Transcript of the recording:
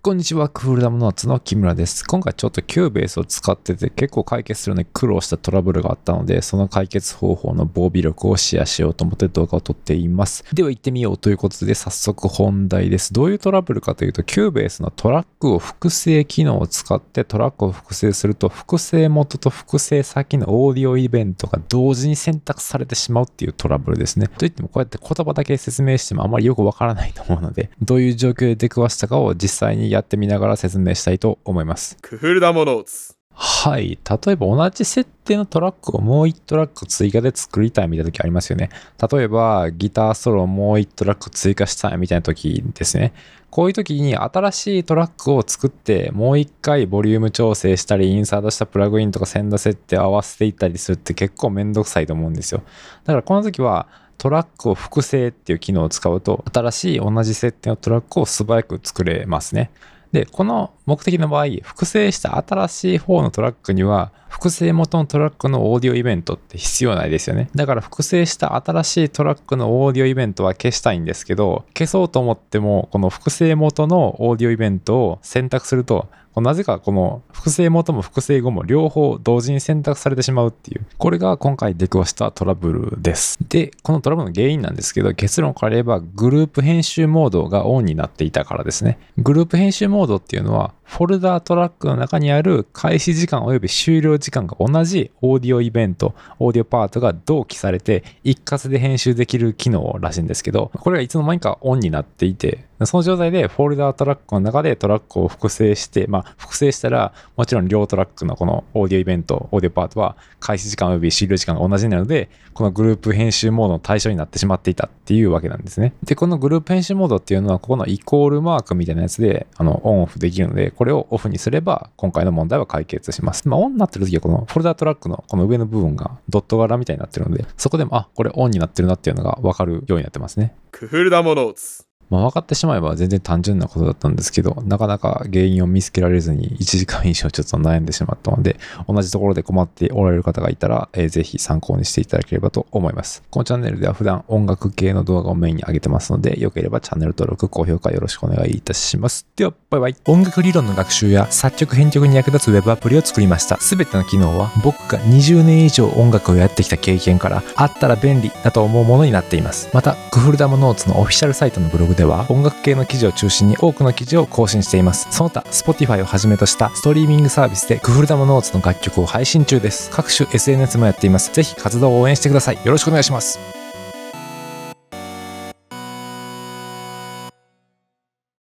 こんにちは、クールダムのツの木村です。今回ちょっとキューベースを使ってて結構解決するのに苦労したトラブルがあったので、その解決方法の防備力をシェアしようと思って動画を撮っています。では行ってみようということで早速本題です。どういうトラブルかというと、キューベースのトラックを複製機能を使ってトラックを複製すると、複製元と複製先のオーディオイベントが同時に選択されてしまうっていうトラブルですね。といってもこうやって言葉だけ説明してもあまりよくわからないと思うので、どういう状況で出くわしたかを実際にやってみながら説明したいと思います。クールダモノーツはい。例えば同じ設定のトラックをもう1トラック追加で作りたいみたいな時ありますよね。例えばギターソロをもう1トラック追加したいみたいな時ですね。こういう時に新しいトラックを作ってもう1回ボリューム調整したりインサートしたプラグインとかセンダ設定を合わせていったりするって結構めんどくさいと思うんですよ。だからこの時はトラックを複製っていう機能を使うと、新しい同じ設定のトラックを素早く作れますね。で、この目的の場合、複製した新しい方のトラックには、複製元のトラックのオーディオイベントって必要ないですよね。だから複製した新しいトラックのオーディオイベントは消したいんですけど、消そうと思っても、この複製元のオーディオイベントを選択すると、なぜかこの複製元も複製後も両方同時に選択されてしまうっていう、これが今回出くわしたトラブルです。で、このトラブルの原因なんですけど、結論から言えばグループ編集モードがオンになっていたからですね。グループ編集モードっていうのは、フォルダートラックの中にある開始時間及び終了時間が同じオーディオイベント、オーディオパートが同期されて一括で編集できる機能らしいんですけど、これがいつの間にかオンになっていて、その状態でフォルダートラックの中でトラックを複製して、まあ、複製したら、もちろん両トラックのこのオーディオイベント、オーディオパートは、開始時間及び終了時間が同じになるので、このグループ編集モードの対象になってしまっていたっていうわけなんですね。で、このグループ編集モードっていうのは、ここのイコールマークみたいなやつで、あの、オンオフできるので、これをオフにすれば、今回の問題は解決します。まあ、オンになってる時は、このフォルダートラックのこの上の部分がドット柄みたいになってるので、そこでも、あ、これオンになってるなっていうのがわかるようになってますね。クールダノーツ。まあ、分かってしまえば全然単純なことだったんですけど、なかなか原因を見つけられずに1時間以上ちょっと悩んでしまったので、同じところで困っておられる方がいたら、えー、ぜひ参考にしていただければと思います。このチャンネルでは普段音楽系の動画をメインに上げてますので、よければチャンネル登録、高評価よろしくお願いいたします。では、バイバイ。音楽理論の学習や作曲編曲に役立つ Web アプリを作りました。すべての機能は僕が20年以上音楽をやってきた経験から、あったら便利だと思うものになっています。また、クフルダムノーツのオフィシャルサイトのブログでは音楽系の記事を中心に多くの記事を更新しています。その他、Spotify をはじめとしたストリーミングサービスでクフルダムノーツの楽曲を配信中です。各種 SNS もやっています。ぜひ活動を応援してください。よろしくお願いします。